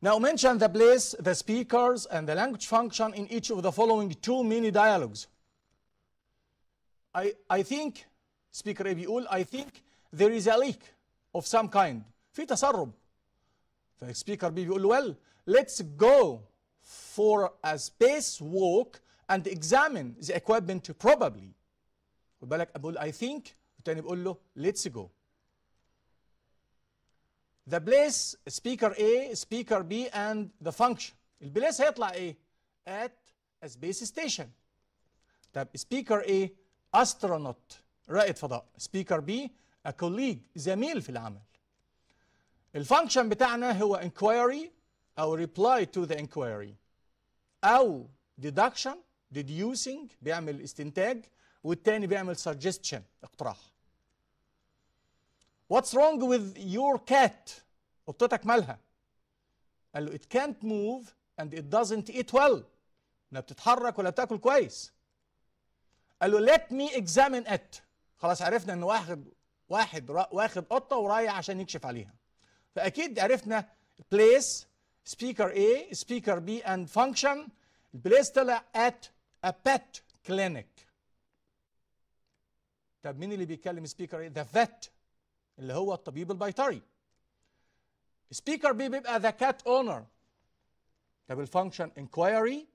Now mention the place, the speakers, and the language function in each of the following two mini dialogues. I, I think, speaker Abiul, I think there is a leak of some kind. في تسرب. The speaker B well, let's go for a space walk and examine the equipment probably. خد I think let's go. the place speaker A speaker B and the function البليس هيطلع ايه at a space station طب speaker A astronaut رائد فضاء speaker B a colleague زميل في العمل الفانكشن بتاعنا هو inquiry او reply to the inquiry او deduction deducing بيعمل استنتاج والتاني بيعمل suggestion اقتراح What's wrong with your cat? قطتك مالها؟ قال له it can't move and it doesn't eat well لا بتتحرك ولا بتاكل كويس قال له let me examine it خلاص عرفنا ان واحد واحد واخد قطه ورايح عشان يكشف عليها فاكيد عرفنا place speaker A speaker B and function البليس طلع at a pet clinic طب مين اللي بيتكلم speaker A the vet اللي هو الطبيب البيطري سبيكر بي بيبقى ذا كات اونر ده بالفانكشن انكوايري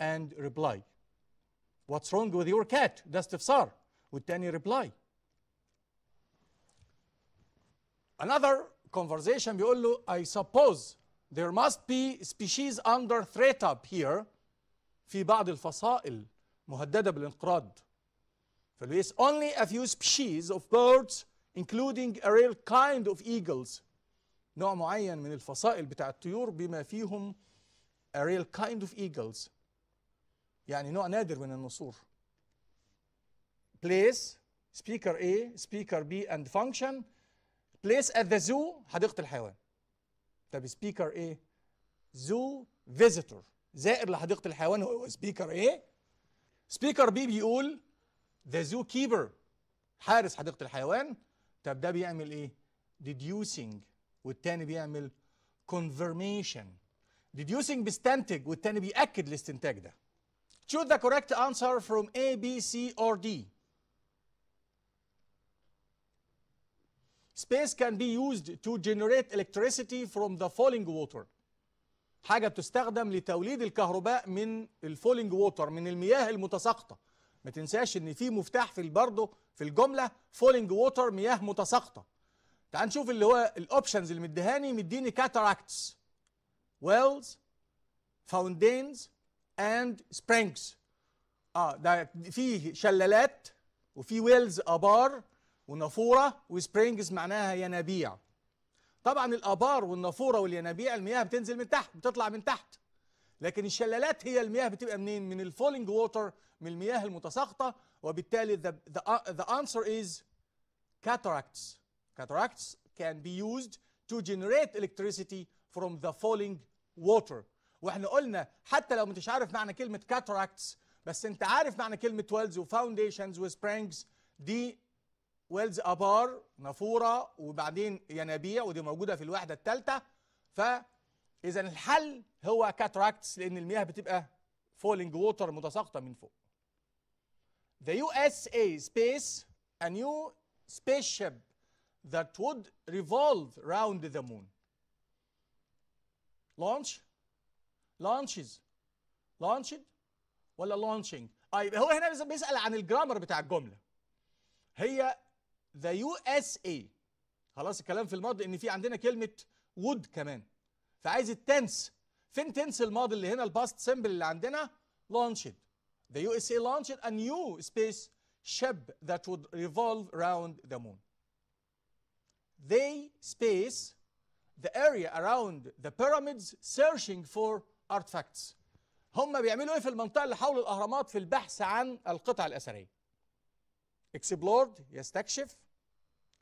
اند ريبلاي واتس رونج وذ يور كات ده استفسار والتاني ريبلاي another conversation بيقول له I suppose there must be species under threat up here في بعض الفصائل مهددة بالانقراض فقال only a few species of birds including a real kind of eagles نوع معين من الفصائل بتاع الطيور بما فيهم a real kind of eagles يعني نوع نادر من النسور place speaker A speaker B and function place at the zoo حديقة الحيوان طب speaker A zoo visitor زائر لحديقة الحيوان هو speaker A speaker B بيقول the zoo keeper حارس حديقة الحيوان طب ده بيعمل ايه deducing والتاني بيعمل confirmation deducing بيستنتج والتاني بيأكد الاستنتاج ده choose the correct answer from A B C or D space can be used to generate electricity from the falling water حاجة بتستخدم لتوليد الكهرباء من الفولينج ووتر من المياه المتساقطة ما تنساش ان في مفتاح في برضه في الجمله فولينج ووتر مياه متساقطه تعال نشوف اللي هو الاوبشنز اللي مديهاني مديني كاتاراكتس ويلز فاوندينز اند سبرينجز اه ده في شلالات وفي ويلز ابار ونافوره وسبرينجز معناها ينابيع طبعا الابار والنافوره والينابيع المياه بتنزل من تحت بتطلع من تحت لكن الشلالات هي المياه بتبقى منين من الفولينج ووتر من المياه المتساقطه وبالتالي the, the, uh, the answer is cataracts cataracts can be used to generate electricity from the falling water واحنا قلنا حتى لو مش عارف معنى كلمه cataracts بس انت عارف معنى كلمه wells وفاونديشنز وسبرينجز دي ويلز ابار نافوره وبعدين ينابيع ودي موجوده في الوحده الثالثه ف اذا الحل هو كاتراكتس لان المياه بتبقى فولينج ووتر متساقطه من فوق The USA space a new spaceship that would revolve around the moon launch launches launched ولا launching طيب هو هنا بيسال عن الجرامر بتاع الجمله هي the USA خلاص الكلام في الماضي ان في عندنا كلمه would كمان فعايز التنس فين تنس الماضي اللي هنا الباست سيمبل اللي عندنا launched the USA launched a new space ship that would revolve around the moon they space the area around the pyramids searching for artifacts هم بيعملوا ايه في المنطقه اللي حول الاهرامات في البحث عن القطع الاثريه explored يستكشف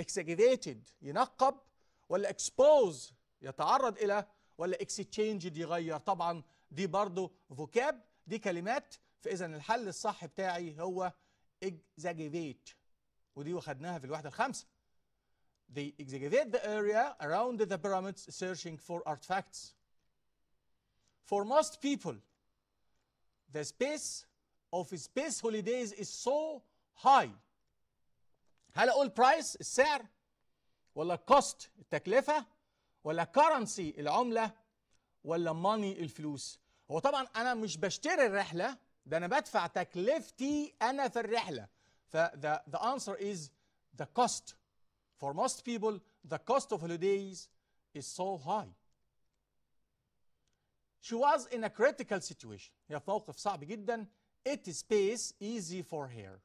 excavated ينقب ولا expose يتعرض الى ولا اكستشينج دي غير طبعا دي برضه فوكاب دي كلمات فاذا الحل الصح بتاعي هو exaggerate ودي واخدناها في الوحده الخامسه they exaggerate the area around the pyramids searching for artifacts for most people the space of space holidays is so high هل اقول price السعر ولا cost التكلفه ولا كرنسي العمله ولا ماني الفلوس هو طبعا انا مش بشتري الرحله ده انا بدفع تكلفتي انا في الرحله ف the, the answer is the cost for most people the cost of holidays is so high she was in a critical situation هي في موقف صعب جدا it is space easy for her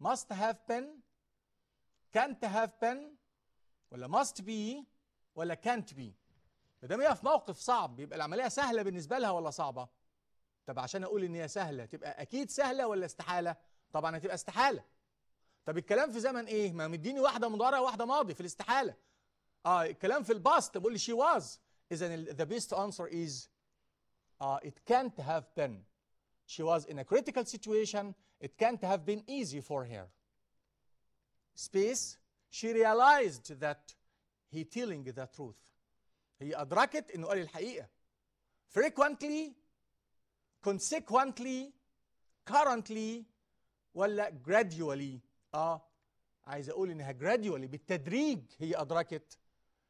must have been can't have been ولا must be ولا كانت بي ما دام هي في موقف صعب يبقى العمليه سهله بالنسبه لها ولا صعبه طب عشان اقول ان هي سهله تبقى اكيد سهله ولا استحاله طبعا هتبقى استحاله طب الكلام في زمن ايه ما مديني واحده مضارع وواحده ماضي في الاستحاله اه الكلام في الباست بقول لي شي واز اذا ذا بيست انسر از اه it can't have been she was in a critical situation it can't have been easy for her space she realized that he telling the truth هي أدركت إنه قال الحقيقة frequently consequently currently ولا gradually اه uh, عايز اقول انها gradually بالتدريج هي ادركت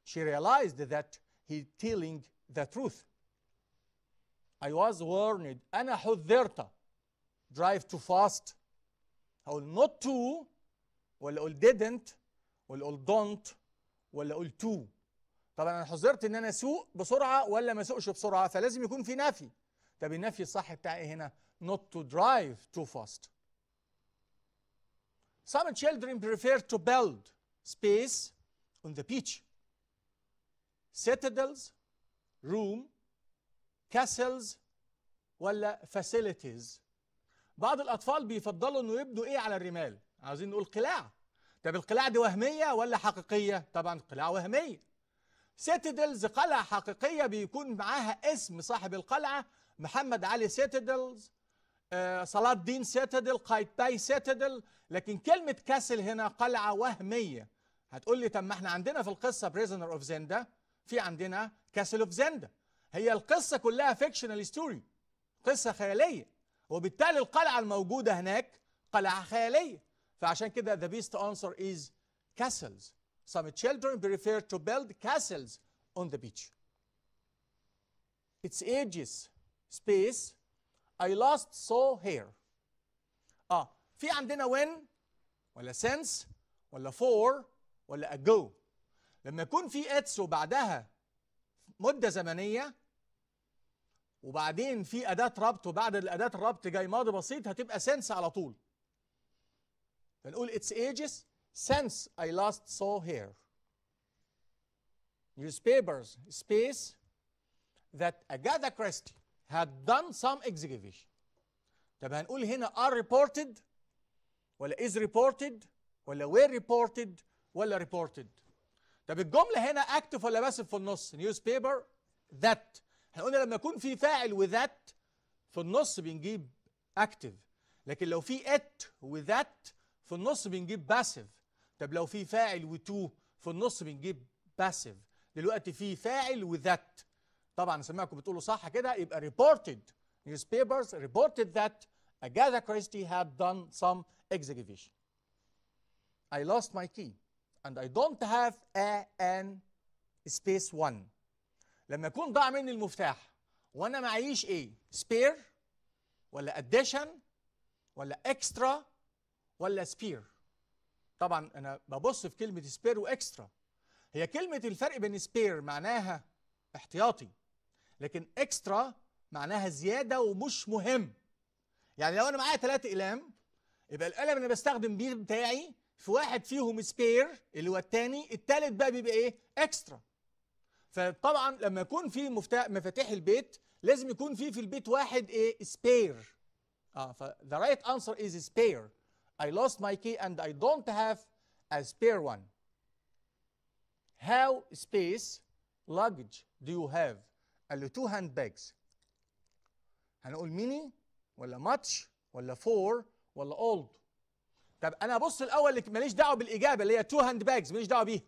she realized that he telling the truth I was warned انا حذرت drive too fast هقول not to ولا اقول didn't ولا اقول don't ولا اقول تو طب انا حذرت ان انا اسوق بسرعه ولا ما اسوقش بسرعه فلازم يكون في نفي طب النفي الصح بتاع ايه هنا not to drive too fast some children prefer to build space on the beach citadels room castles ولا facilities بعض الاطفال بيفضلوا انه يبنوا ايه على الرمال عاوزين نقول قلاع طب القلاع دي وهميه ولا حقيقيه طبعا قلاع وهميه سيتدلز قلعه حقيقيه بيكون معاها اسم صاحب القلعه محمد علي سيتدلز آه، صلاة الدين سيتدل قايتباي سيتدل لكن كلمه كاسل هنا قلعه وهميه هتقول لي طب ما احنا عندنا في القصه بريزنر اوف زندا في عندنا كاسل اوف زندا هي القصه كلها فيكشنال ستوري قصه خياليه وبالتالي القلعه الموجوده هناك قلعه خياليه فعشان كده the best answer is castles some children prefer to build castles on the beach its ages space I last saw here اه في عندنا when ولا since ولا for ولا ago لما يكون في its وبعدها مده زمنيه وبعدين في اداه ربط وبعد الاداه الربط جاي ماضي بسيط هتبقى سنس على طول فنقول it's ages since I last saw her newspapers space that Agatha Christie had done some excavation طب هنقول هنا are reported ولا is reported ولا were reported ولا reported طب الجملة هنا active ولا passive في النص newspaper that احنا قلنا لما يكون في فاعل وذات في النص بنجيب active لكن لو في it that. في النص بنجيب باسيف طب لو في فاعل وتو في النص بنجيب باسيف دلوقتي في فاعل وذات طبعا سمعكم بتقولوا صح كده يبقى ريبورتد newspapers reported that Agatha Christie had done some execution. I lost my key and I don't have a an space one. لما يكون ضاع مني المفتاح وانا معيش ايه؟ spare ولا addition ولا extra ولا سبير طبعا انا ببص في كلمه سبير واكسترا هي كلمه الفرق بين سبير معناها احتياطي لكن اكسترا معناها زياده ومش مهم يعني لو انا معايا ثلاثة اقلام يبقى القلم اللي انا بستخدم بيه بتاعي في واحد فيهم سبير اللي هو الثاني الثالث بقى بيبقى ايه اكسترا فطبعا لما يكون في مفاتيح البيت لازم يكون في في البيت واحد ايه سبير اه فذا رايت انسر از سبير I lost my key and I don't have a spare one. How space luggage do you have? قال له two handbags. هنقول ميني ولا much ولا فور ولا اولد. طب انا بص الاول اللي ماليش دعوه بالاجابه اللي هي two handbags ماليش دعوه بيها.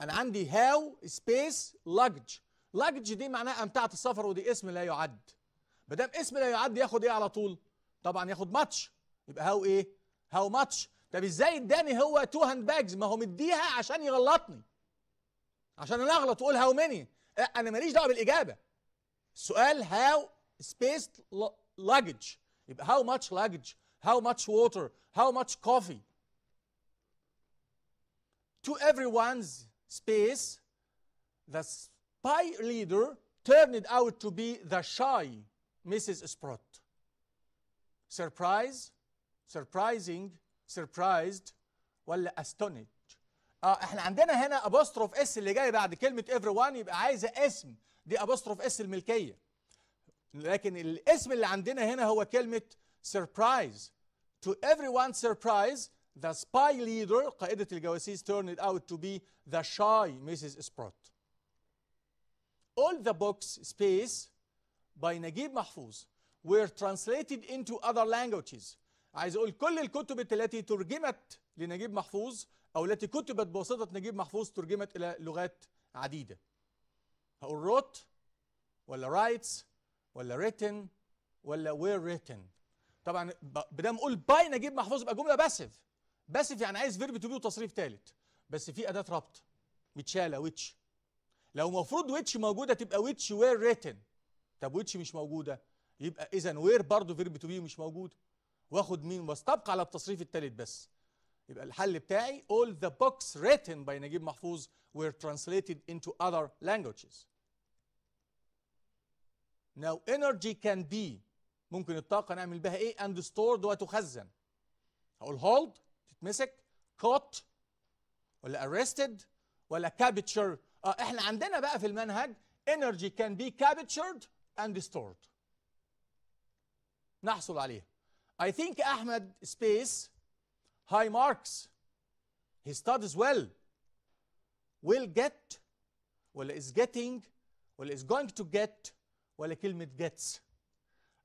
انا عندي how space luggage. luggage دي معناها امتعه السفر ودي اسم لا يعد. ما دام اسم لا يعد ياخد ايه على طول؟ طبعا ياخد ماتش يبقى هاو ايه هاو ماتش طب ازاي اداني هو تو هاند باجز ما هو مديها عشان يغلطني عشان انا اغلط واقول هاو ماني انا ماليش دعوه بالاجابه السؤال هاو سبيس لاجج يبقى هاو ماتش لاجج هاو ماتش ووتر هاو ماتش كوفي to everyone's space, the spy leader turned out to be the shy Mrs. Sprott. Surprise? surprising surprised ولا astonished اه احنا عندنا هنا ابوستروف اس اللي جاي بعد كلمه everyone يبقى عايزه اسم دي ابوستروف اس الملكيه لكن الاسم اللي عندنا هنا هو كلمه surprise to everyone surprise the spy leader قائدة الجواسيس turned out to be the shy Mrs. Sprott. All the books Space by Nagib Mahfouz were translated into other languages عايز اقول كل الكتب التي ترجمت لنجيب محفوظ او التي كتبت بواسطه نجيب محفوظ ترجمت الى لغات عديده هقول روت ولا رايتس ولا ريتن ولا وير ريتن طبعا بدل ما اقول باي نجيب محفوظ يبقى جمله باسف باسف يعني عايز فيرب تو بي وتصريف ثالث بس في اداه ربط متشاله ويتش لو المفروض ويتش موجوده تبقى ويتش وير ريتن طب ويتش مش موجوده يبقى اذا وير برضه فيرب تو بي مش موجوده واخد مين واستبقى على التصريف الثالث بس يبقى الحل بتاعي all the books written by نجيب محفوظ were translated into other languages now energy can be ممكن الطاقة نعمل بها ايه and stored وتخزن هقول hold تتمسك caught ولا arrested ولا captured اه احنا عندنا بقى في المنهج energy can be captured and stored نحصل عليها I think Ahmed space high marks. He studies well. Will get ولا is getting ولا is going to get ولا كلمة gets.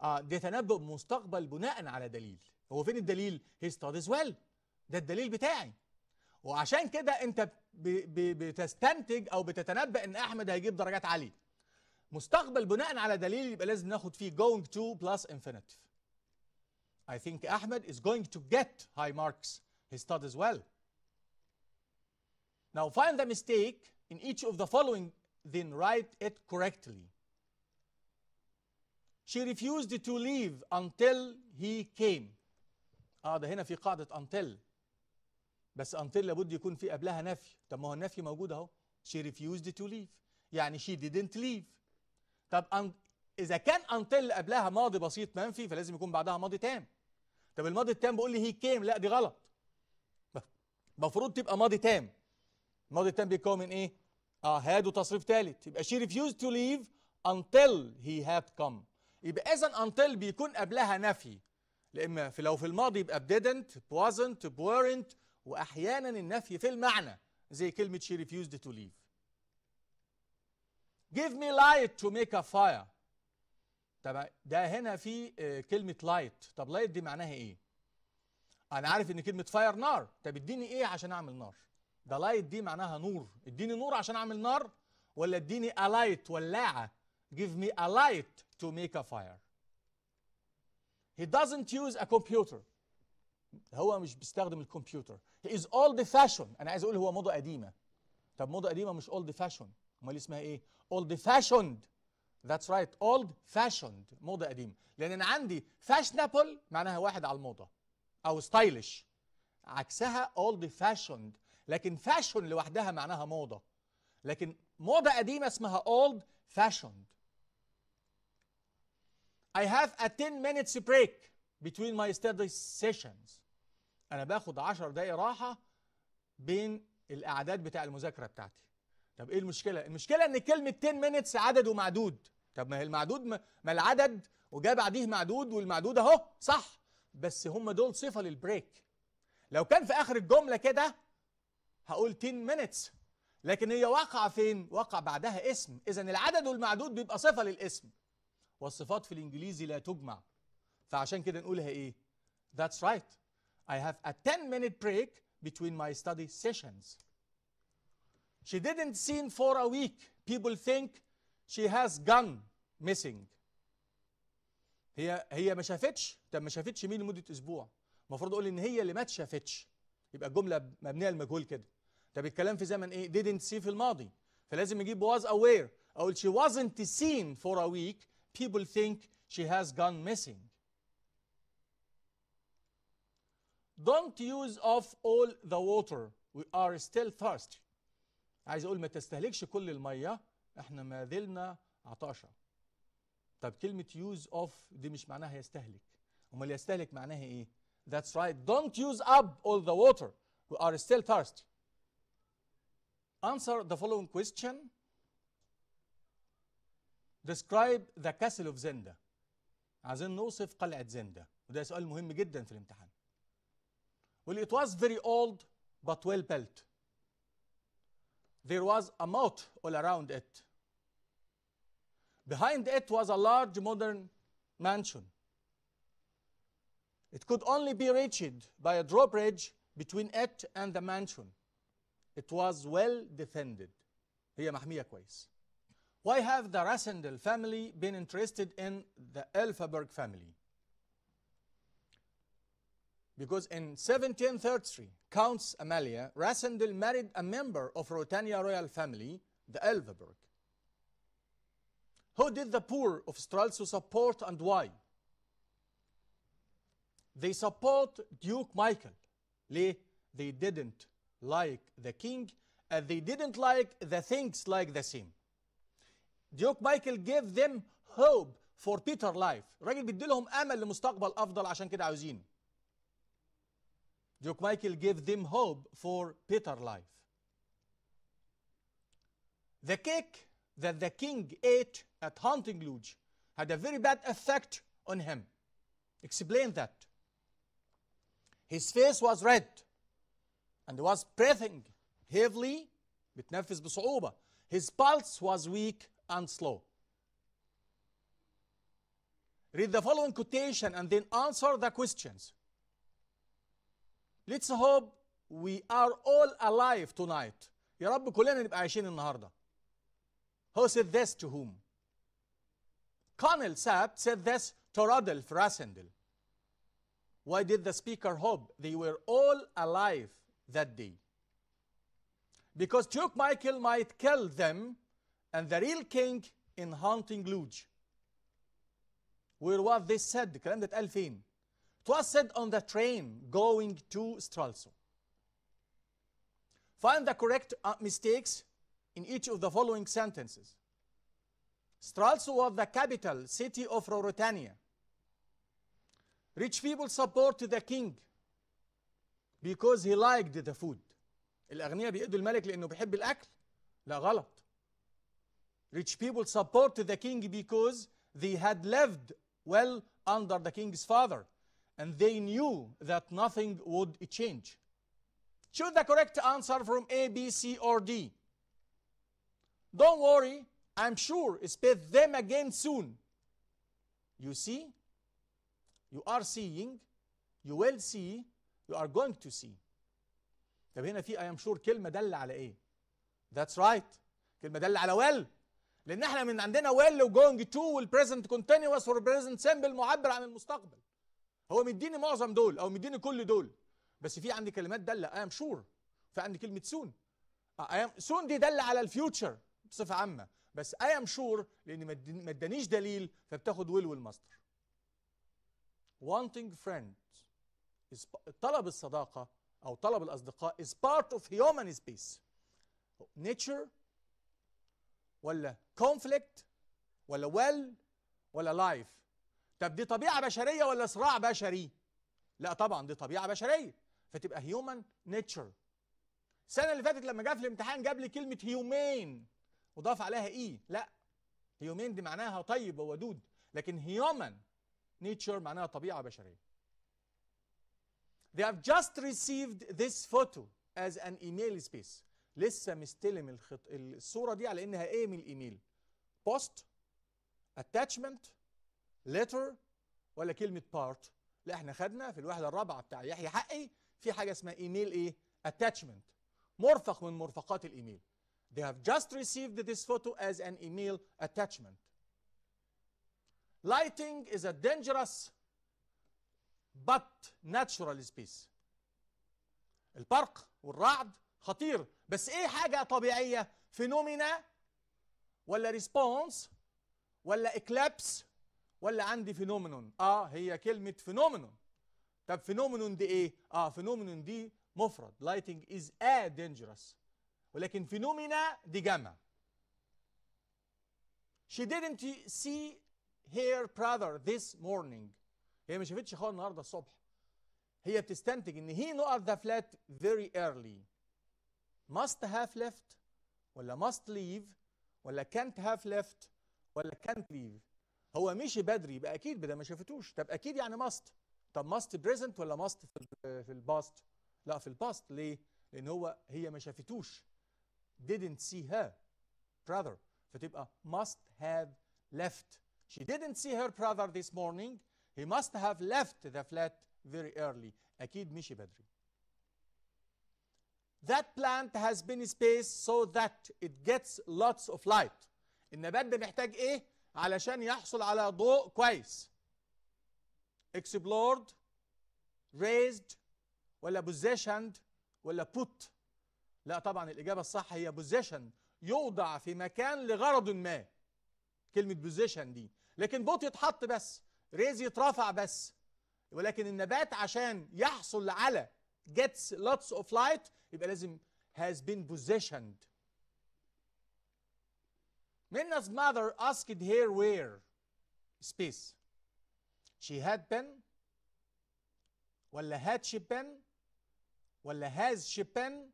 آه ده تنبؤ مستقبل بناء على دليل. هو فين الدليل؟ He studies well. ده الدليل بتاعي. وعشان كده انت بتستنتج او بتتنبأ ان احمد هيجيب درجات عالية. مستقبل بناء على دليل يبقى لازم ناخد فيه going to plus infinitive. I think Ahmed is going to get high marks. He studies well. Now find the mistake in each of the following, then write it correctly. She refused to leave until he came. اه ده هنا في قاعدة until بس until لابد يكون في قبلها نفي طب ما هو النفي موجود اهو she refused to leave يعني she didn't leave طب إذا كان until قبلها ماضي بسيط منفي فلازم يكون بعدها ماضي تام طب الماضي التام بقول لي هي كيم لا دي غلط المفروض تبقى ماضي تام الماضي التام بيتكون من ايه اه هاد وتصريف ثالث يبقى she refused to leave until he had come يبقى اذا until بيكون قبلها نفي لإما في لو في الماضي يبقى didn't wasn't weren't واحيانا النفي في المعنى زي كلمه she refused to leave give me light to make a fire طب ده هنا في آه، كلمه لايت طب لايت دي معناها ايه انا عارف ان كلمه فاير نار طب اديني ايه عشان اعمل نار ده لايت دي معناها نور اديني نور عشان اعمل نار ولا اديني الايت ولاعه give me a light to make a fire he doesn't use a computer هو مش بيستخدم الكمبيوتر he is old fashion انا عايز اقول هو موضه قديمه طب موضه قديمه مش old fashion امال اسمها ايه old fashioned That's right old fashioned موضة قديمة لأن أنا عندي fashionable معناها واحد على الموضة أو stylish عكسها old fashioned لكن fashion لوحدها معناها موضة لكن موضة قديمة اسمها old fashioned I have a 10 minutes break between my study sessions أنا باخد 10 دقايق راحة بين الأعداد بتاع المذاكرة بتاعتي طب ايه المشكله المشكله ان كلمه 10 minutes عدده معدود طب ما هي المعدود ما العدد وجا بعديه معدود والمعدود اهو صح بس هم دول صفه للبريك لو كان في اخر الجمله كده هقول 10 minutes لكن هي واقعه فين واقع بعدها اسم اذا العدد والمعدود بيبقى صفه للاسم والصفات في الانجليزي لا تجمع فعشان كده نقولها ايه that's right I have a 10 minute break between my study sessions she didn't seen for a week people think she has gone missing هي هي ما شافتش طب ما شافتش مين لمده اسبوع المفروض اقول ان هي اللي ما اتشافتش يبقى الجمله مبنيه المجهول كده طب الكلام في زمن ايه didn't see في الماضي فلازم نجيب was aware اقول she wasn't seen for a week people think she has gone missing don't use off all the water we are still thirsty عايز اقول ما تستهلكش كل الميه احنا ما زلنا عطاشة طب كلمة use of دي مش معناها يستهلك امال يستهلك معناها ايه that's right don't use up all the water we are still thirsty answer the following question describe the castle of Zenda عايزين نوصف قلعة زندة وده سؤال مهم جدا في الامتحان. Well, it was very old but well built. there was a moat all around it. Behind it was a large modern mansion. It could only be reached by a drawbridge between it and the mansion. It was well defended. Why have the Rassendel family been interested in the Elfaberg family? Because in 1733, Counts Amalia, Rassendil married a member of Rotania royal family, the Elveberg. Who did the poor of Stralsund support and why? They support Duke Michael. ليه? They didn't like the king and they didn't like the things like the same. Duke Michael gave them hope for better life الراجل بيدي امل لمستقبل افضل عشان كده عاوزينه Michael gave them hope for better life. The cake that the king ate at Hunting Lodge had a very bad effect on him. Explain that. His face was red and was breathing heavily, بتنفس بصعوبة. His pulse was weak and slow. Read the following quotation and then answer the questions. Let's hope we are all alive tonight. يا رب كلنا نبقى عايشين النهارده. Who said this to whom? Colonel Sapp said this to Rodolf Rassendel. Why did the speaker hope they were all alive that day? Because Duke Michael might kill them and the real king in Hunting Lodge. Where was this said؟ الكلام ده اتقال فين؟ Twas was said on the train going to Stralsund. Find the correct uh, mistakes in each of the following sentences. Stralsund was the capital city of Ruritania. Rich people supported the king because he liked the food. الأغنياء بيأدوا الملك لأنه بيحب الأكل؟ لا غلط. Rich people supported the king because they had lived well under the king's father and they knew that nothing would change. Choose the correct answer from A, B, C, or D. Don't worry, I'm sure expect them again soon. You see, you are seeing, you will see, you are going to see. طب هنا في I am sure كلمة دل على إيه؟ That's right. كلمة دل على will. لأن احنا من عندنا will و going to والpresent continuous والpresent simple معبر عن المستقبل. هو مديني معظم دول او مديني كل دول بس في عندي كلمات داله اي ام شور في عندي كلمه سون اي ام سون دي داله على الفيوتشر بصفه عامه بس اي ام شور لان ما ادانيش دليل فبتاخد ويل والماستر wanting friend طلب الصداقه او طلب الاصدقاء is part of human space nature ولا conflict ولا well ولا life طب دي طبيعه بشريه ولا صراع بشري لا طبعا دي طبيعه بشريه فتبقى هيومن نيتشر السنه اللي فاتت لما جه في الامتحان جاب لي كلمه هيومين وضاف عليها اي e. لا هيومين دي معناها طيب وودود لكن هيومن نيتشر معناها طبيعه بشريه They have just received this photo as an email space. لسه مستلم الخط... الصورة دي على إنها إيه من الإيميل؟ بوست attachment letter ولا كلمة part لا احنا خدنا في الوحدة الرابعة بتاع يحيى حقي في حاجة اسمها ايميل ايه attachment مرفق من مرفقات الايميل they have just received this photo as an email attachment lighting is a dangerous but natural space البرق والرعد خطير بس ايه حاجة طبيعية فينومينا ولا ريسبونس ولا eclipse ولا عندي فينومينون اه هي كلمه فينومينون طب فينومينون دي ايه اه فينومينون دي مفرد لايتنج از ا دينجرس ولكن فينومينا دي جمع she didn't see her brother this morning هي ما شافتش اخوها النهارده الصبح هي بتستنتج ان هي نقط ذا فلات very early must have left ولا must leave ولا can't have left ولا can't leave هو مشي بدري يبقى اكيد بدل ما شافتوش طب اكيد يعني ماست طب ماست بريزنت ولا ماست في في الباست لا في الباست ليه لان هو هي ما شافتوش didn't see her brother فتبقى must have left she didn't see her brother this morning he must have left the flat very early اكيد مشي بدري That plant has been spaced so that it gets lots of light. النبات ده محتاج ايه؟ علشان يحصل على ضوء كويس explored raised ولا positioned ولا put لا طبعا الإجابة الصح هي position يوضع في مكان لغرض ما كلمة position دي لكن بوت يتحط بس ريز يترفع بس ولكن النبات عشان يحصل على gets lots of light يبقى لازم has been positioned Minna's mother asked her where space. She had been ولا had she been ولا has she been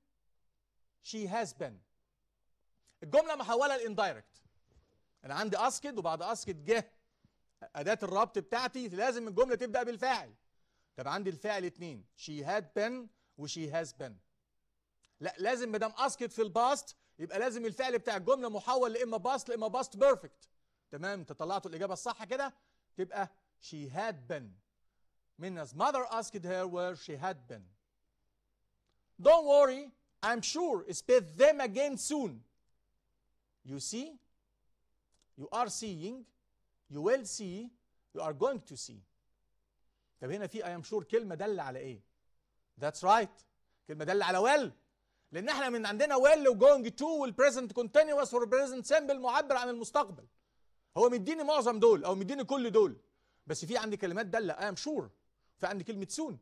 she has been الجملة محولة ل indirect أنا عندي asked وبعد asked جه أداة الربط بتاعتي لازم الجملة تبدأ بالفاعل طب عندي الفاعل اتنين she had been she has been لا لازم مدام asked في الباست يبقى لازم الفعل بتاع الجمله محول لاما باست لاما باست بيرفكت تمام انت طلعت الاجابه الصح كده تبقى she had been Minna's mother asked her where she had been don't worry I'm sure it's with them again soon you see you are seeing you will see you are going to see طب هنا في I am sure كلمه دل على ايه that's right كلمه دل على well لان احنا من عندنا ويل وجوينج تو والبريزنت كونتينوس والبريزنت سمبل معبر عن المستقبل هو مديني معظم دول او مديني كل دول بس في عندي كلمات داله اي ام شور في عندي كلمه سون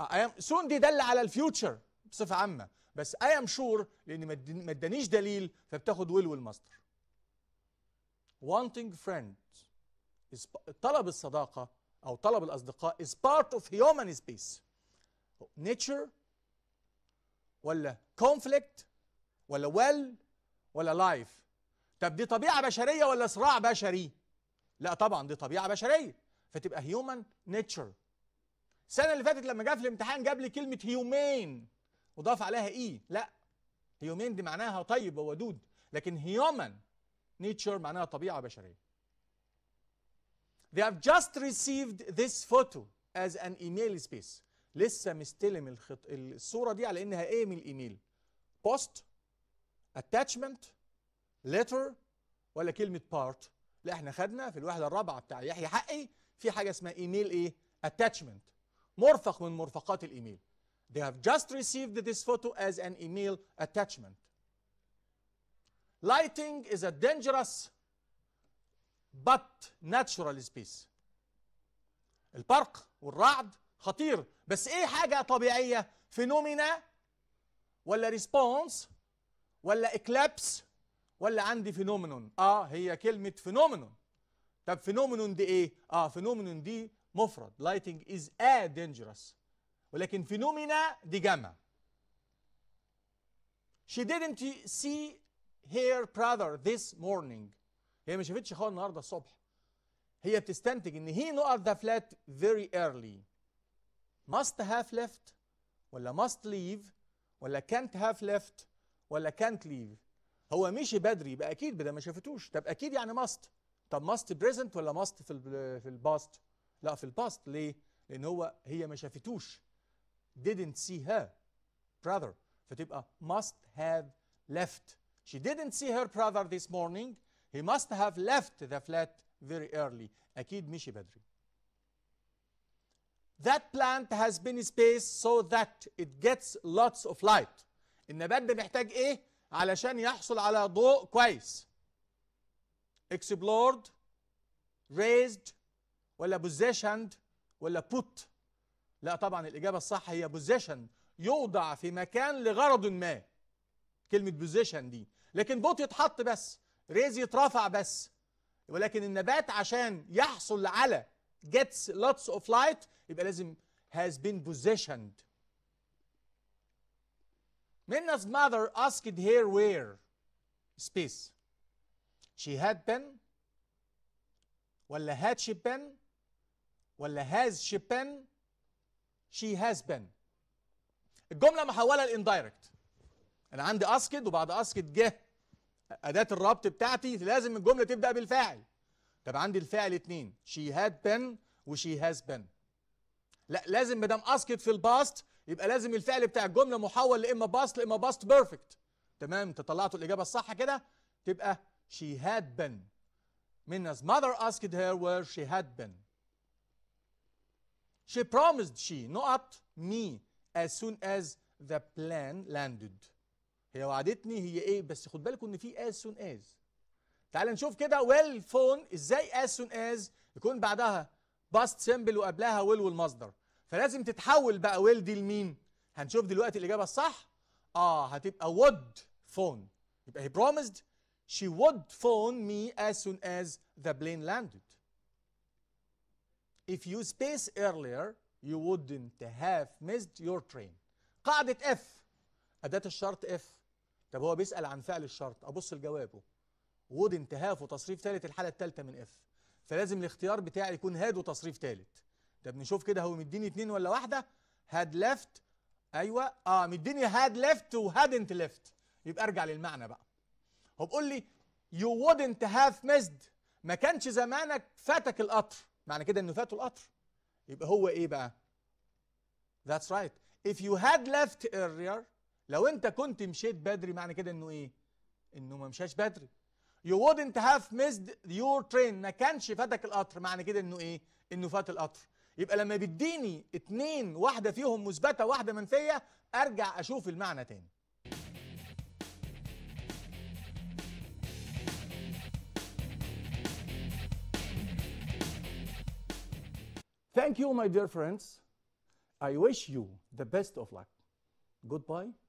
اي ام سون دي داله على الفيوتشر بصفه عامه بس اي ام شور لان ما ادانيش دليل فبتاخد ويل والمصدر wanting friend طلب الصداقه او طلب الاصدقاء is part of human space nature ولا كونفليكت ولا ويل ولا لايف طب دي طبيعه بشريه ولا صراع بشري لا طبعا دي طبيعه بشريه فتبقى هيومن نيتشر السنه اللي فاتت لما جه في الامتحان جاب لي كلمه هيومين وضاف عليها اي e. لا هيومين دي معناها طيب وودود لكن هيومن نيتشر معناها طبيعه بشريه They have just received this photo as an email space لسه مستلم الخط... الصوره دي على انها ايه من الايميل بوست اتاتشمنت ليتر ولا كلمه بارت لا احنا خدنا في الوحده الرابعه بتاع يحيى حقي في حاجه اسمها ايميل ايه اتاتشمنت مرفق من مرفقات الايميل they have just received this photo as an email attachment lighting is a dangerous but natural space البرق والرعد خطير بس ايه حاجه طبيعيه فينومينا ولا ريسبونس ولا اكلابس ولا عندي فينومينون اه هي كلمه فينومينون طب فينومينون دي ايه اه فينومينون دي مفرد لايتنج از ا دينجرس ولكن فينومينا دي جمع she didn't see her brother this morning هي ما شافتش اخوها النهارده الصبح هي بتستنتج ان هي not ذا فلات very early must have left ولا must leave ولا كانت هاف ليفت ولا كانت ليف هو مشي بدري يبقى اكيد بدل ما شافتوش طب اكيد يعني ماست طب ماست بريزنت ولا ماست في في الباست لا في الباست ليه لان هو هي ما شافتوش didn't see her brother فتبقى must have left she didn't see her brother this morning he must have left the flat very early اكيد مشي بدري that plant has been spaced so that it gets lots of light النبات ده محتاج ايه علشان يحصل على ضوء كويس explored raised ولا positioned ولا put لا طبعا الإجابة الصح هي position يوضع في مكان لغرض ما كلمة position دي لكن بوت يتحط بس ريز يترفع بس ولكن النبات عشان يحصل على gets lots of light يبقى لازم has been positioned Minna's mother asked her where space she had been ولا had she been ولا has she been she has been الجملة محولة للاندايركت انا عندي اسكد وبعد اسكد جه اداة الربط بتاعتي لازم الجملة تبدأ بالفاعل طب عندي الفعل اتنين شي هاد بن وشي هاز بن لا لازم مدام اسكت في الباست يبقى لازم الفعل بتاع الجمله محول لاما باست لاما باست بيرفكت تمام انت طلعتوا الاجابه الصح كده تبقى she had been Minna's mother asked her where she had been she promised she not me as soon as the plan landed هي وعدتني هي ايه بس خد بالكوا ان في as soon as تعال نشوف كده ويل فون ازاي as soon as يكون بعدها باست سيمبل وقبلها ويل والمصدر فلازم تتحول بقى ويل دي لمين هنشوف دلوقتي الاجابه الصح اه هتبقى would phone يبقى he promised she would phone me as soon as the plane landed if you space earlier you wouldn't have missed your train قاعده اف أداة الشرط اف طب هو بيسأل عن فعل الشرط أبص لجوابه وجود انتهاف وتصريف ثالث الحاله الثالثه من اف فلازم الاختيار بتاعي يكون هاد وتصريف ثالث طب نشوف كده هو مديني اتنين ولا واحده هاد ليفت ايوه اه مديني هاد ليفت وهادنت ليفت يبقى ارجع للمعنى بقى هو بيقول لي يو وودنت هاف ميسد ما كانش زمانك فاتك القطر معنى كده انه فاته القطر يبقى هو ايه بقى ذاتس رايت اف يو هاد ليفت earlier لو انت كنت مشيت بدري معنى كده انه ايه انه ما مشاش بدري يو wouldn't هاف ميسد يور ترين ما كانش فاتك القطر معنى كده انه ايه انه فات القطر يبقى لما بيديني اتنين واحده فيهم مثبته واحده منفيه ارجع اشوف المعنى تاني Thank you, my dear friends. I wish you the best of luck. Goodbye.